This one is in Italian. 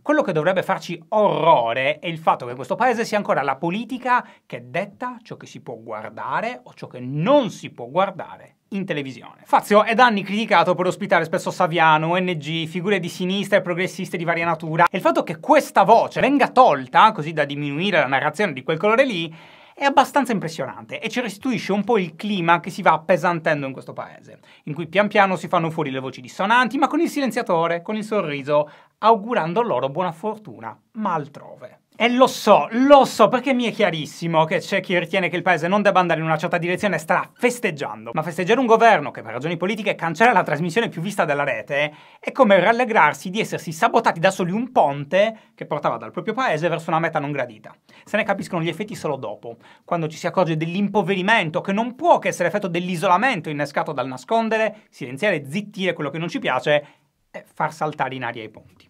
Quello che dovrebbe farci orrore è il fatto che in questo paese sia ancora la politica che detta ciò che si può guardare o ciò che non si può guardare in televisione. Fazio è da anni criticato per ospitare spesso Saviano, ONG, figure di sinistra e progressiste di varia natura e il fatto che questa voce venga tolta, così da diminuire la narrazione di quel colore lì, è abbastanza impressionante e ci restituisce un po' il clima che si va appesantendo in questo paese, in cui pian piano si fanno fuori le voci dissonanti, ma con il silenziatore, con il sorriso, augurando loro buona fortuna, ma altrove. E lo so, lo so, perché mi è chiarissimo che c'è chi ritiene che il paese non debba andare in una certa direzione e starà festeggiando. Ma festeggiare un governo che per ragioni politiche cancella la trasmissione più vista della rete è come rallegrarsi di essersi sabotati da soli un ponte che portava dal proprio paese verso una meta non gradita. Se ne capiscono gli effetti solo dopo, quando ci si accorge dell'impoverimento che non può che essere effetto dell'isolamento innescato dal nascondere, silenziare e zittire quello che non ci piace e far saltare in aria i ponti.